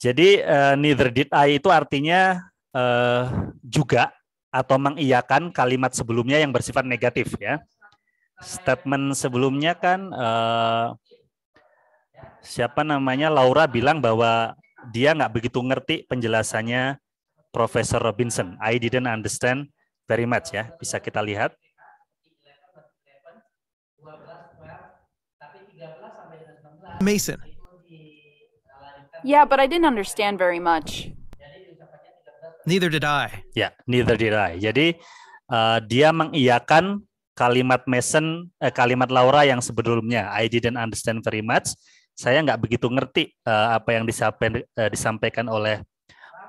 Jadi uh, neither did I itu artinya uh, juga atau mengiyakan kalimat sebelumnya yang bersifat negatif ya. Statement sebelumnya kan uh, siapa namanya Laura bilang bahwa dia nggak begitu ngerti penjelasannya Profesor Robinson. I didn't understand very much ya. Bisa kita lihat. Mason, Yeah, but I didn't understand very much. Neither did I. Ya, yeah, neither did I. Jadi uh, dia mengiyakan kalimat Mason, eh, kalimat Laura yang sebelumnya I didn't understand very much. Saya nggak begitu ngerti uh, apa yang disampaikan, uh, disampaikan oleh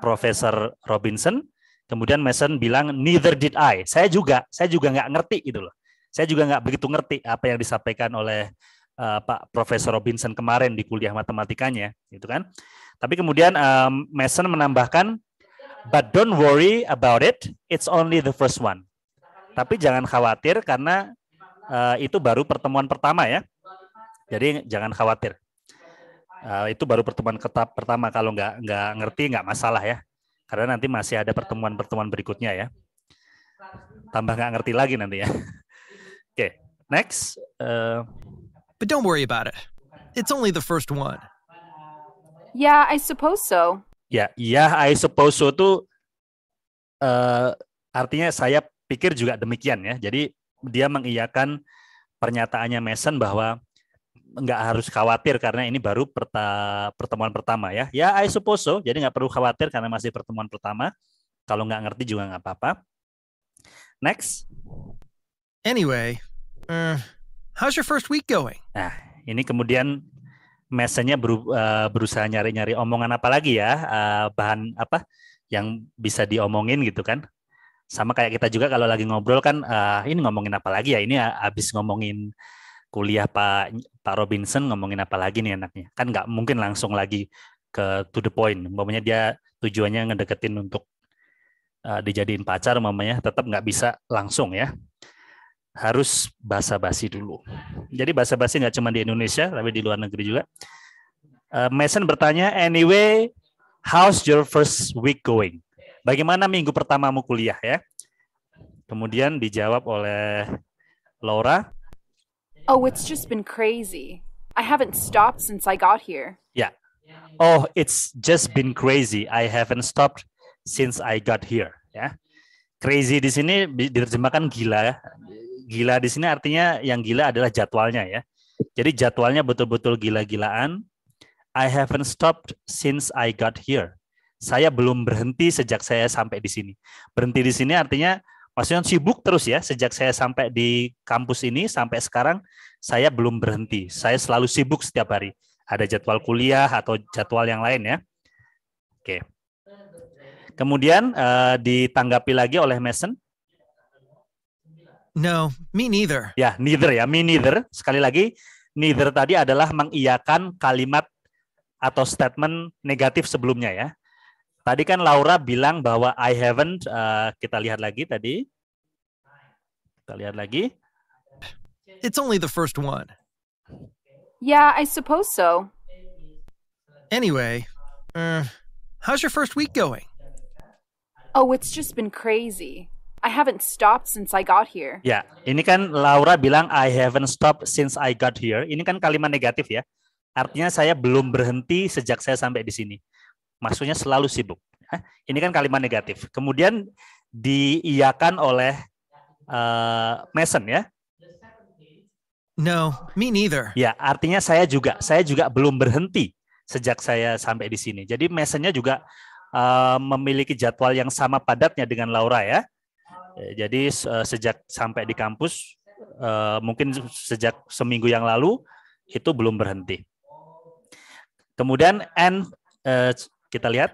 Profesor Robinson. Kemudian Mason bilang neither did I. Saya juga, saya juga nggak ngerti gitu loh. Saya juga nggak begitu ngerti apa yang disampaikan oleh uh, Pak Profesor Robinson kemarin di kuliah matematikanya, gitu kan. Tapi kemudian um, Mason menambahkan, but don't worry about it, it's only the first one. Tapi jangan khawatir karena uh, itu baru pertemuan pertama ya. Jadi jangan khawatir. Uh, itu baru pertemuan ketap pertama kalau nggak nggak ngerti nggak masalah ya karena nanti masih ada pertemuan-pertemuan berikutnya ya tambah nggak ngerti lagi nanti ya oke okay, next uh, But don't worry about it. It's only the first one. Yeah, I suppose so. Ya, yeah, yeah, I suppose so itu uh, eh, artinya saya pikir juga demikian ya. Jadi dia mengiyakan pernyataannya Mason bahwa nggak harus khawatir karena ini baru perta, pertemuan pertama ya. Ya, I suppose so. Jadi nggak perlu khawatir karena masih pertemuan pertama. Kalau nggak ngerti juga nggak apa-apa. Next. Anyway, uh, How's your first week going? Nah, ini kemudian mesennya beru, uh, berusaha nyari-nyari omongan apa lagi ya, uh, bahan apa yang bisa diomongin gitu kan. Sama kayak kita juga kalau lagi ngobrol kan, uh, ini ngomongin apa lagi ya, ini habis ngomongin kuliah Pak Pak Robinson ngomongin apa lagi nih anaknya kan nggak mungkin langsung lagi ke to the point umpamanya dia tujuannya ngedeketin untuk uh, dijadiin pacar umpamanya tetap nggak bisa langsung ya harus basa-basi dulu. Jadi basa-basi nggak cuma di Indonesia, tapi di luar negeri juga. Uh, Mason bertanya, anyway, how's your first week going? Bagaimana minggu pertamamu kuliah ya? Kemudian dijawab oleh Laura. Oh, it's just been crazy. I haven't stopped since I got here. Ya. Yeah. Oh, it's just been crazy. I haven't stopped since I got here. Ya. Yeah. Crazy di sini diterjemahkan gila ya gila di sini artinya yang gila adalah jadwalnya ya. Jadi jadwalnya betul-betul gila-gilaan. I haven't stopped since I got here. Saya belum berhenti sejak saya sampai di sini. Berhenti di sini artinya maksudnya sibuk terus ya sejak saya sampai di kampus ini sampai sekarang saya belum berhenti. Saya selalu sibuk setiap hari. Ada jadwal kuliah atau jadwal yang lain ya. Oke. Kemudian uh, ditanggapi lagi oleh Mason No, me neither. Ya, neither ya, me neither. Sekali lagi, neither tadi adalah mengiyakan kalimat atau statement negatif sebelumnya ya. Tadi kan Laura bilang bahwa I haven't. Uh, kita lihat lagi tadi. Kita lihat lagi. It's only the first one. Yeah, I suppose so. Anyway, uh, how's your first week going? Oh, it's just been crazy. I haven't stopped since I got here. Ya, ini kan Laura bilang I haven't stopped since I got here. Ini kan kalimat negatif ya. Artinya saya belum berhenti sejak saya sampai di sini. Maksudnya selalu sibuk. Ini kan kalimat negatif. Kemudian diiyakan oleh uh, Mason ya. No, me neither. Ya, artinya saya juga, saya juga belum berhenti sejak saya sampai di sini. Jadi Masonnya juga uh, memiliki jadwal yang sama padatnya dengan Laura ya Eh, jadi eh, sejak sampai di kampus eh, mungkin sejak seminggu yang lalu itu belum berhenti. Kemudian and kita lihat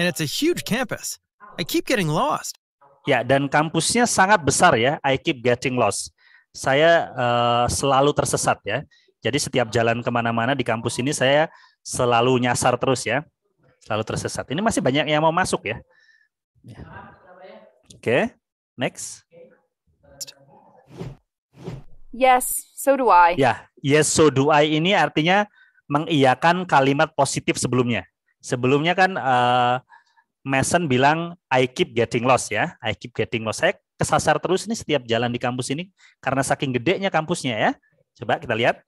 And it's a huge campus. I keep getting lost. Ya, dan kampusnya sangat besar ya. I keep getting lost. Saya selalu tersesat ya. Jadi setiap jalan kemana-mana di kampus ini saya selalu nyasar terus ya. Selalu tersesat. Ini masih banyak yang mau masuk ya. ya. Oke. Okay. Next. Yes, so do I. Ya, yes, so do I ini artinya mengiyakan kalimat positif sebelumnya. Sebelumnya kan uh, Mason bilang I keep getting lost ya, I keep getting lost. Saya kesasar terus nih setiap jalan di kampus ini karena saking gedenya kampusnya ya. Coba kita lihat.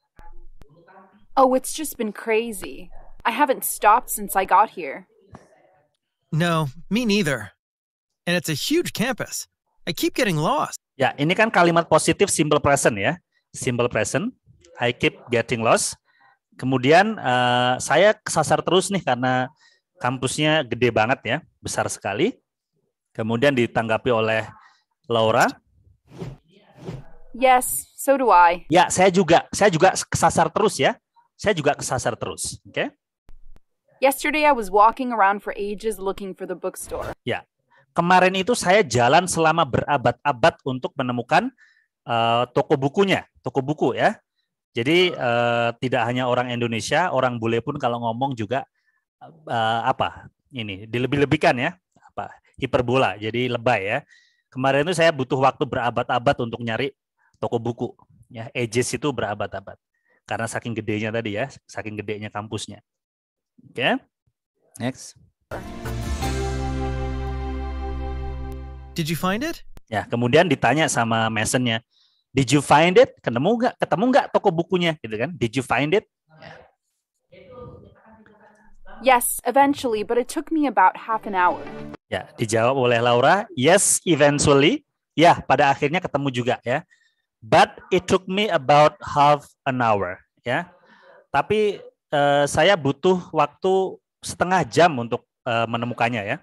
Oh, it's just been crazy. I haven't stopped since I got here. No, me neither. And it's a huge campus. I keep getting lost. Ya, ini kan kalimat positif simple present ya. Simple present, I keep getting lost. Kemudian uh, saya kesasar terus nih karena kampusnya gede banget ya, besar sekali. Kemudian ditanggapi oleh Laura. Yes, so do I. Ya, saya juga, saya juga kesasar terus ya. Saya juga kesasar terus, oke? Okay? Yesterday I was walking around for ages looking for the bookstore. Ya, kemarin itu saya jalan selama berabad-abad untuk menemukan uh, toko bukunya, toko buku ya. Jadi uh, tidak hanya orang Indonesia, orang bule pun kalau ngomong juga uh, apa ini dilebih-lebihkan ya, apa hiperbola, jadi lebay ya. Kemarin itu saya butuh waktu berabad-abad untuk nyari toko buku. Ya, ages itu berabad-abad karena saking gedenya tadi ya, saking gedenya kampusnya. Oke, okay? next. Did you find it? Ya, kemudian ditanya sama mesennya. Did you find it? Ketemu nggak? Ketemu nggak toko bukunya? Gitu kan? Did you find it? Yes, eventually, but it took me about half an hour. Ya, dijawab oleh Laura, yes, eventually. Ya, pada akhirnya ketemu juga ya. But it took me about half an hour. Ya, tapi uh, saya butuh waktu setengah jam untuk uh, menemukannya ya.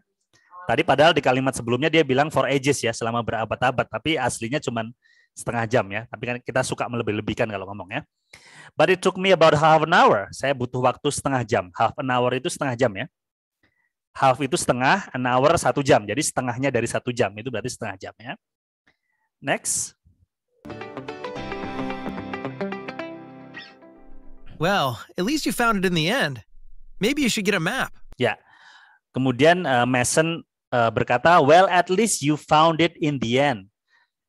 Tadi padahal di kalimat sebelumnya dia bilang for ages ya selama berabad-abad, tapi aslinya cuman setengah jam ya. Tapi kan kita suka melebih-lebihkan kalau ngomong ya. But it took me about half an hour. Saya butuh waktu setengah jam. Half an hour itu setengah jam ya. Half itu setengah, an hour satu jam. Jadi setengahnya dari satu jam itu berarti setengah jam ya. Next. Well, at least you found it in the end. Maybe you should get a map. Ya. Kemudian uh, Mason Eh, berkata, "Well, at least you found it in the end."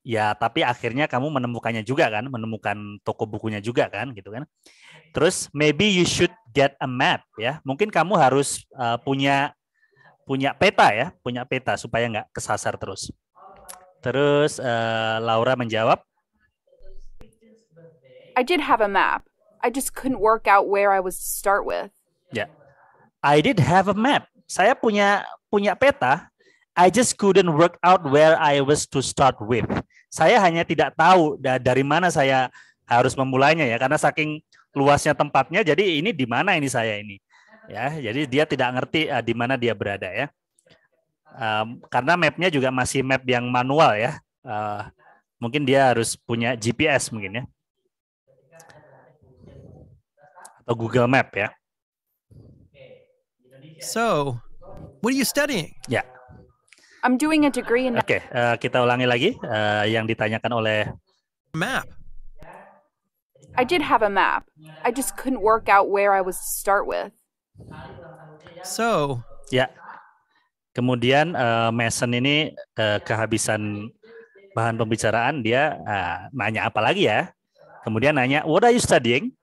Ya, tapi akhirnya kamu menemukannya juga kan, menemukan toko bukunya juga kan, gitu kan. Terus maybe you should get a map ya. Mungkin kamu harus uh, punya punya peta ya, punya peta supaya nggak kesasar terus. Terus uh, Laura menjawab, I did have a map. I just couldn't work out where I was to start with. Ya, yeah. I did have a map. Saya punya punya peta, I just couldn't work out where I was to start with. Saya hanya tidak tahu dari mana saya harus memulainya ya karena saking luasnya tempatnya jadi ini di mana ini saya ini. Ya, jadi dia tidak ngerti uh, di mana dia berada ya. Um, karena mapnya juga masih map yang manual ya. Uh, mungkin dia harus punya GPS mungkin ya. Atau Google Map ya. So, what are you studying? Yeah. I'm doing a degree in. Oke, okay, uh, eh, kita ulangi lagi uh, yang ditanyakan oleh map. I did have a map. I just couldn't work out where I was to start with. So, ya. Kemudian uh, Mason ini uh, kehabisan bahan pembicaraan, dia uh, nanya apa lagi ya? Kemudian nanya, "What are you studying?"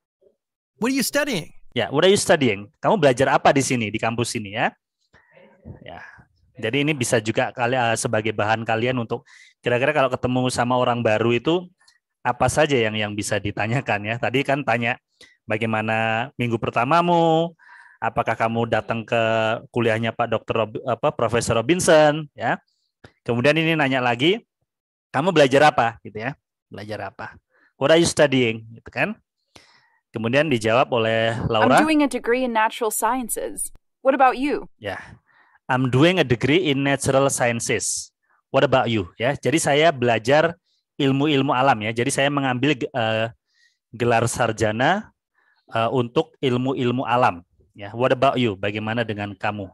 What are you studying? Ya, yeah, what are you studying? Kamu belajar apa di sini di kampus ini ya? Ya. Jadi ini bisa juga kalian eh, sebagai bahan kalian untuk kira-kira kalau ketemu sama orang baru itu apa saja yang yang bisa ditanyakan ya. Tadi kan tanya bagaimana minggu pertamamu, apakah kamu datang ke kuliahnya Pak Dr. Rob, apa Profesor Robinson ya. Kemudian ini nanya lagi, kamu belajar apa gitu ya? Belajar apa? What are you studying gitu kan? Kemudian dijawab oleh Laura. I'm doing a degree in natural sciences. What about you? Ya, I'm doing a degree in natural sciences. What about you? Ya, jadi saya belajar ilmu-ilmu alam ya. Jadi saya mengambil uh, gelar sarjana uh, untuk ilmu-ilmu alam. Ya, what about you? Bagaimana dengan kamu?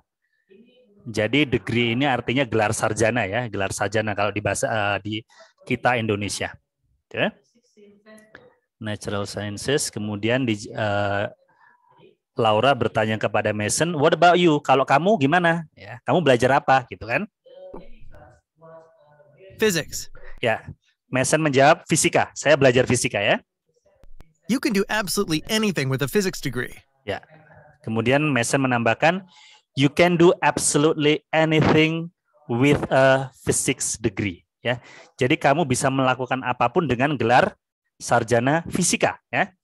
Jadi degree ini artinya gelar sarjana ya, gelar sarjana kalau di bahasa uh, di kita Indonesia. Okay. Ya. Natural Sciences, kemudian di uh, Laura bertanya kepada Mason, "What about you? Kalau kamu gimana? Ya, kamu belajar apa?" gitu kan? Physics. Ya. Mason menjawab, "Fisika. Saya belajar fisika ya." You can do absolutely anything with a physics degree. Ya. Kemudian Mason menambahkan, "You can do absolutely anything with a physics degree." Ya. Jadi kamu bisa melakukan apapun dengan gelar sarjana fisika, ya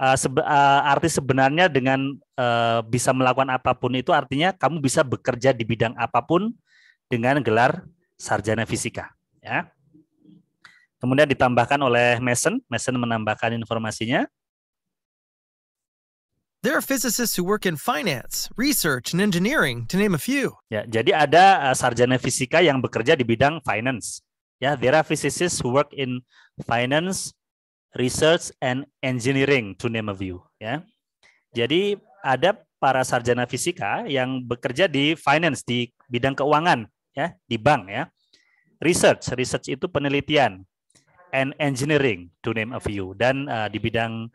uh, sebe uh, eh, arti sebenarnya dengan uh, bisa melakukan apapun itu artinya kamu bisa bekerja di bidang apapun dengan gelar sarjana fisika ya. Kemudian ditambahkan oleh Mason, Mason menambahkan informasinya. There are physicists who work in finance, research, and engineering, to name a few. Ya, jadi ada uh, sarjana fisika yang bekerja di bidang finance. Ya, there are physicists who work in finance, Research and Engineering to name a few ya. Jadi ada para sarjana fisika yang bekerja di finance di bidang keuangan ya, di bank ya. Research, research itu penelitian and engineering to name a few dan uh, di bidang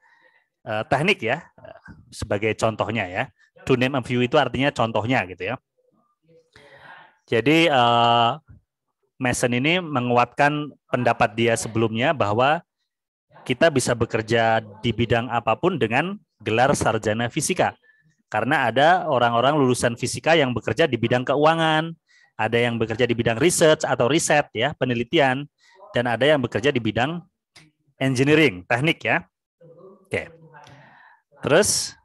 uh, teknik ya eh, sebagai contohnya ya. To name a few itu artinya contohnya gitu ya. Jadi uh, Mason ini menguatkan pendapat dia sebelumnya bahwa kita bisa bekerja di bidang apapun dengan gelar sarjana fisika. Karena ada orang-orang lulusan fisika yang bekerja di bidang keuangan, ada yang bekerja di bidang research atau riset ya, penelitian, dan ada yang bekerja di bidang engineering, teknik ya. Oke. Terus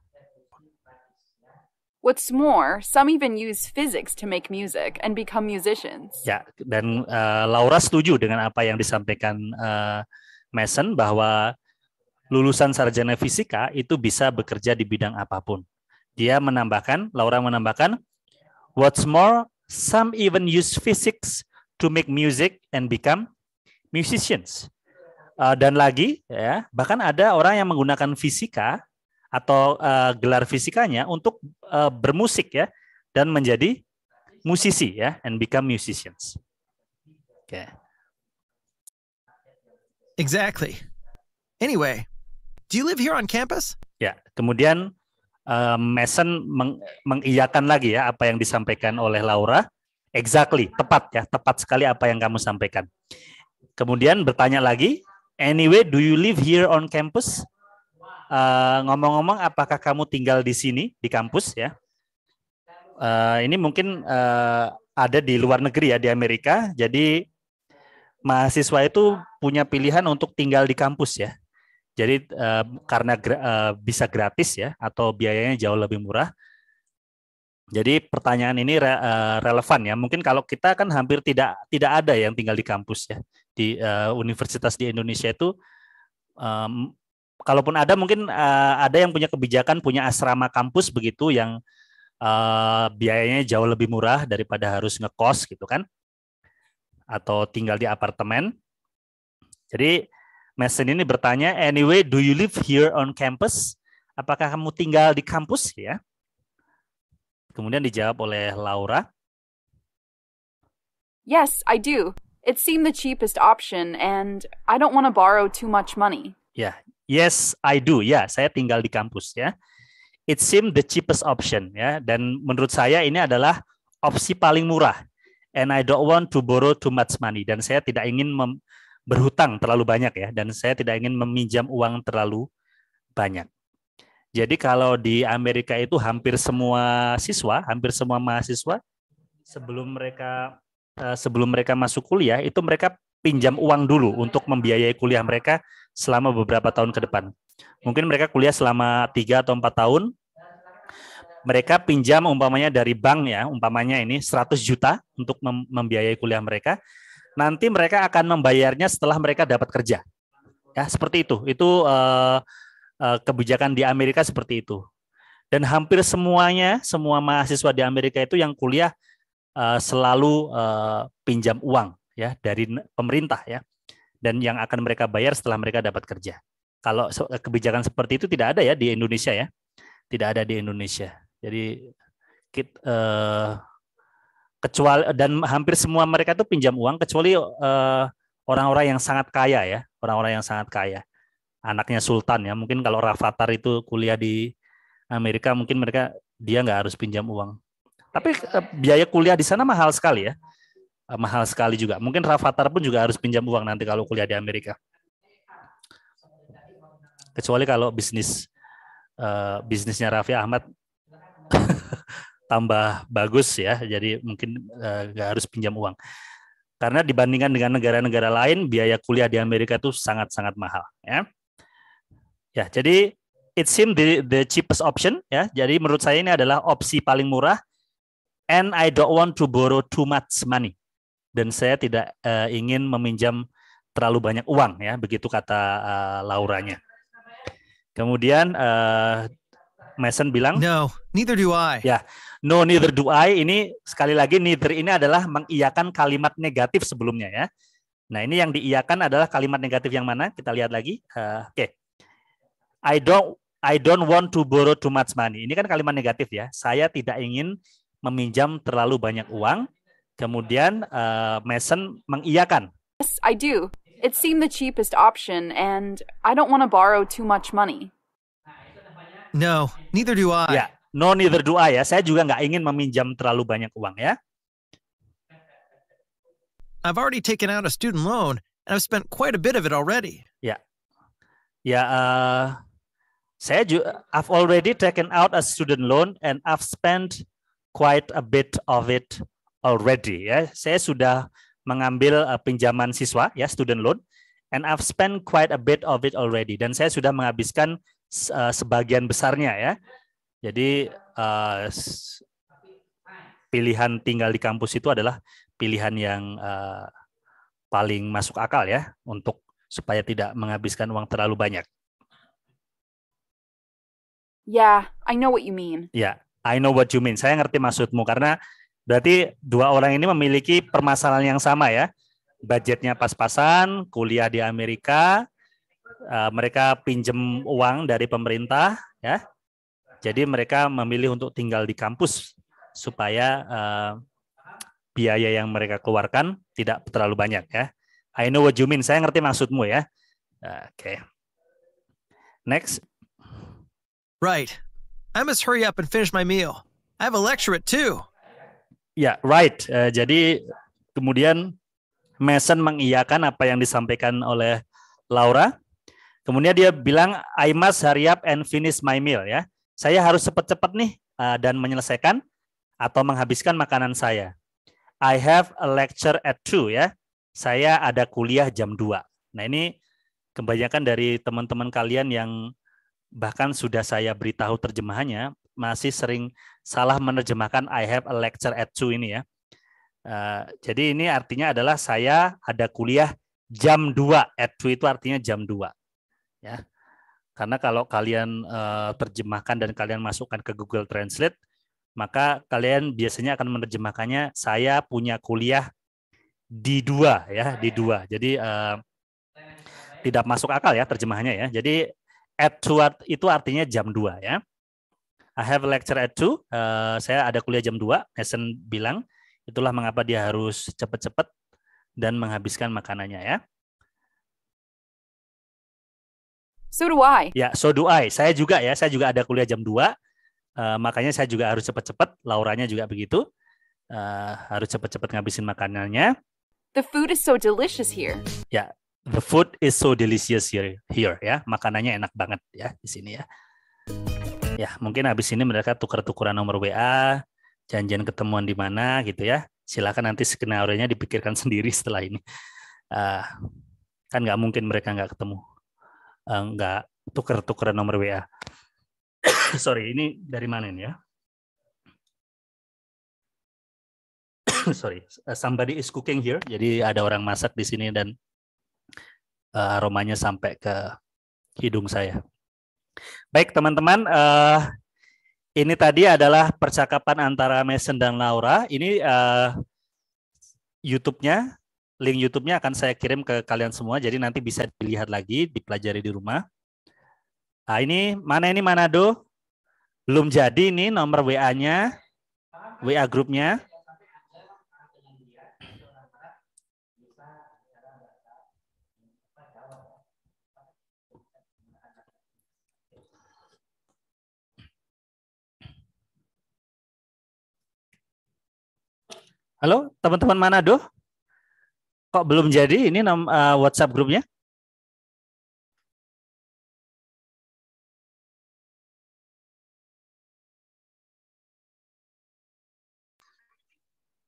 What's more, some even use physics to make music and become musicians. Ya, dan uh, Laura setuju dengan apa yang disampaikan uh, Mason bahwa lulusan sarjana fisika itu bisa bekerja di bidang apapun. Dia menambahkan, Laura menambahkan, what's more, some even use physics to make music and become musicians. Uh, dan lagi, ya, bahkan ada orang yang menggunakan fisika atau uh, gelar fisikanya untuk uh, bermusik ya dan menjadi musisi ya and become musicians. Oke. Okay. Exactly. Anyway, do you live here on campus? Ya, kemudian uh, Mason meng mengiyakan lagi ya apa yang disampaikan oleh Laura. Exactly, tepat ya, tepat sekali apa yang kamu sampaikan. Kemudian bertanya lagi, anyway, do you live here on campus? Eh, ngomong-ngomong, uh, apakah kamu tinggal di sini di kampus ya? Uh, ini mungkin uh, ada di luar negeri ya di Amerika. Jadi mahasiswa itu punya pilihan untuk tinggal di kampus ya. Jadi eh, karena eh, bisa gratis ya atau biayanya jauh lebih murah. Jadi pertanyaan ini eh, relevan ya. Mungkin kalau kita kan hampir tidak tidak ada yang tinggal di kampus ya. Di universitas di Indonesia itu kalaupun ada mungkin ada yang punya kebijakan punya asrama kampus begitu yang biayanya jauh lebih murah daripada harus ngekos gitu kan atau tinggal di apartemen. Jadi Mason ini bertanya, anyway, do you live here on campus? Apakah kamu tinggal di kampus ya? Kemudian dijawab oleh Laura. Yes, I do. It seemed the cheapest option and I don't want to borrow too much money. Ya, yeah. yes, I do. Ya, yeah, saya tinggal di kampus ya. It seemed the cheapest option ya dan menurut saya ini adalah opsi paling murah. And I don't want to borrow too much money dan saya tidak ingin mem berhutang terlalu banyak ya dan saya tidak ingin meminjam uang terlalu banyak. Jadi kalau di Amerika itu hampir semua siswa, hampir semua mahasiswa sebelum mereka eh, sebelum mereka masuk kuliah itu mereka pinjam uang dulu untuk membiayai kuliah mereka selama beberapa tahun ke depan. Mungkin mereka kuliah selama tiga atau empat tahun, mereka pinjam umpamanya dari bank ya, umpamanya ini 100 juta untuk membiayai kuliah mereka nanti mereka akan membayarnya setelah mereka dapat kerja. Ya, seperti itu. Itu uh, uh, kebijakan di Amerika seperti itu. Dan hampir semuanya, semua mahasiswa di Amerika itu yang kuliah uh, selalu uh, pinjam uang ya dari pemerintah ya. Dan yang akan mereka bayar setelah mereka dapat kerja. Kalau kebijakan seperti itu tidak ada ya di Indonesia ya. Tidak ada di Indonesia. Jadi kita, uh, kecuali dan hampir semua mereka tuh pinjam uang kecuali orang eh, orang-orang yang sangat kaya ya, orang-orang yang sangat kaya. Anaknya sultan ya, mungkin kalau Rafathar itu kuliah di Amerika mungkin mereka dia nggak harus pinjam uang. Tapi uh, biaya kuliah di sana mahal sekali ya. Uh, mahal sekali juga. Mungkin Rafathar pun juga harus pinjam uang nanti kalau kuliah di Amerika. Kecuali kalau bisnis uh, bisnisnya Rafi Ahmad tambah bagus ya. Jadi mungkin eh, nggak harus pinjam uang. Karena dibandingkan dengan negara-negara lain, biaya kuliah di Amerika itu sangat-sangat mahal. Ya, ya. Jadi it seems the, the cheapest option ya. Jadi menurut saya ini adalah opsi paling murah. And I don't want to borrow too much money. Dan saya tidak uh, ingin meminjam terlalu banyak uang ya, begitu kata uh, Lauranya. Kemudian uh, Mason bilang, No, neither do I. Ya, No, neither do I. Ini sekali lagi neither ini adalah mengiakan kalimat negatif sebelumnya ya. Nah, ini yang diiyakan adalah kalimat negatif yang mana? Kita lihat lagi. Uh, Oke. Okay. I don't I don't want to borrow too much money. Ini kan kalimat negatif ya. Saya tidak ingin meminjam terlalu banyak uang. Kemudian uh, Mason mengiyakan. Yes, I do. It seemed the cheapest option and I don't want to borrow too much money. No, neither do I. Yeah. No neither do I ya. Saya juga nggak ingin meminjam terlalu banyak uang ya. I've already taken out a student loan and I've spent quite a bit of it already. Ya. Ya, uh, saya juga I've already taken out a student loan and I've spent quite a bit of it already ya. Saya sudah mengambil uh, pinjaman siswa ya student loan and I've spent quite a bit of it already dan saya sudah menghabiskan uh, sebagian besarnya ya jadi uh, pilihan tinggal di kampus itu adalah pilihan yang uh, paling masuk akal ya untuk supaya tidak menghabiskan uang terlalu banyak. Yeah, I know what you mean. Ya, yeah, I know what you mean. Saya ngerti maksudmu karena berarti dua orang ini memiliki permasalahan yang sama ya. Budgetnya pas-pasan, kuliah di Amerika, uh, mereka pinjem uang dari pemerintah ya jadi mereka memilih untuk tinggal di kampus supaya uh, biaya yang mereka keluarkan tidak terlalu banyak ya. I know what you mean. Saya ngerti maksudmu ya. Oke. Okay. Next. Right. I must hurry up and finish my meal. I have a lecture at two. Ya, yeah, right. Uh, jadi kemudian Mason mengiyakan apa yang disampaikan oleh Laura. Kemudian dia bilang, I must hurry up and finish my meal ya. Saya harus cepat-cepat nih uh, dan menyelesaikan atau menghabiskan makanan saya. I have a lecture at 2 ya. Saya ada kuliah jam 2. Nah, ini kebanyakan dari teman-teman kalian yang bahkan sudah saya beritahu terjemahannya masih sering salah menerjemahkan I have a lecture at 2 ini ya. Uh, jadi ini artinya adalah saya ada kuliah jam 2. At 2 itu artinya jam 2. Ya. Karena kalau kalian uh, terjemahkan dan kalian masukkan ke Google Translate, maka kalian biasanya akan menerjemahkannya saya punya kuliah di dua ya, di dua. Jadi uh, tidak masuk akal ya terjemahannya ya. Jadi at two itu artinya jam dua, ya. I have a lecture at two. Uh, saya ada kuliah jam dua. Essen bilang itulah mengapa dia harus cepat-cepat dan menghabiskan makanannya ya. So do I. Ya, so do I. Saya juga ya, saya juga ada kuliah jam 2. Uh, eh, makanya saya juga harus cepat-cepat, Lauranya juga begitu. Uh, harus cepat-cepat ngabisin makanannya. The food is so delicious here. Ya, the food is so delicious here here ya. Makanannya enak banget ya di sini ya. Ya, mungkin habis ini mereka tukar tukaran nomor WA, janjian ketemuan di mana gitu ya. Silakan nanti skenario-nya dipikirkan sendiri setelah ini. Uh, kan nggak mungkin mereka nggak ketemu. Eh, nggak uh, tuker-tukeran nomor WA. Sorry, ini dari mana ini ya? Sorry, eh, somebody is cooking here. Jadi ada orang masak di sini dan uh, aromanya sampai ke hidung saya. Baik teman-teman, uh, ini tadi adalah percakapan antara Mason dan Laura. Ini uh, YouTube-nya link YouTube-nya akan saya kirim ke kalian semua, jadi nanti bisa dilihat lagi, dipelajari di rumah. Nah, ini mana ini Manado? Belum jadi ini nomor WA-nya, WA grupnya. Halo, teman-teman Manado? Kok belum jadi ini nam, uh, WhatsApp grupnya?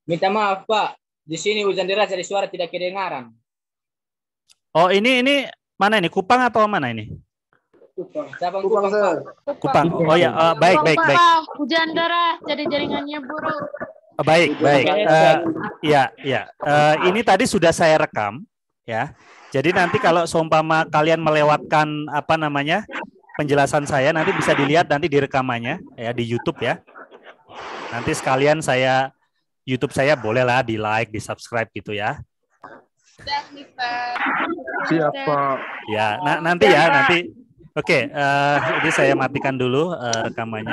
Minta maaf Pak, di sini hujan deras jadi suara tidak kedengaran. Oh ini ini mana ini Kupang atau mana ini? Kupang. Kupang. Kupang. Kupang. Kupang. Oh ya, uh, baik, baik, baik. Hujan deras jadi jaringannya buruk. Eh, baik, baik. Uh, ya, ya. Uh, ini tadi sudah saya rekam, ya. Jadi nanti kalau seumpama kalian melewatkan apa namanya penjelasan saya, nanti bisa dilihat nanti di rekamannya ya di YouTube ya. Nanti sekalian saya YouTube saya bolehlah di like, di subscribe gitu ya. Siapa? Ya, nanti ya, nanti. Oke, okay, uh, eh, ini saya matikan dulu uh, rekamannya.